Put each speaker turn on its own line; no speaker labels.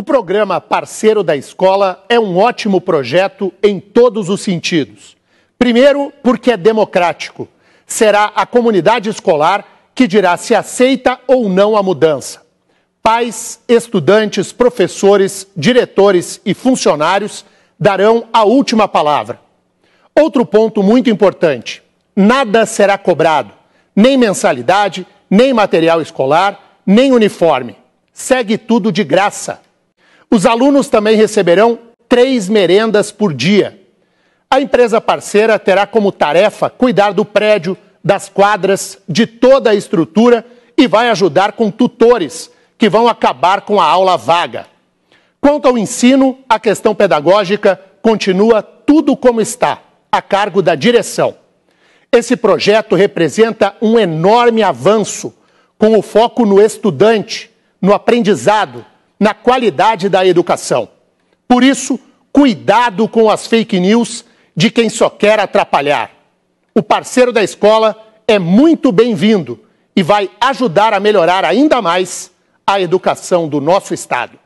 O programa Parceiro da Escola é um ótimo projeto em todos os sentidos. Primeiro, porque é democrático. Será a comunidade escolar que dirá se aceita ou não a mudança. Pais, estudantes, professores, diretores e funcionários darão a última palavra. Outro ponto muito importante: nada será cobrado, nem mensalidade, nem material escolar, nem uniforme. Segue tudo de graça os alunos também receberão três merendas por dia. A empresa parceira terá como tarefa cuidar do prédio, das quadras, de toda a estrutura e vai ajudar com tutores que vão acabar com a aula vaga. Quanto ao ensino, a questão pedagógica continua tudo como está, a cargo da direção. Esse projeto representa um enorme avanço, com o foco no estudante, no aprendizado na qualidade da educação. Por isso, cuidado com as fake news de quem só quer atrapalhar. O parceiro da escola é muito bem-vindo e vai ajudar a melhorar ainda mais a educação do nosso Estado.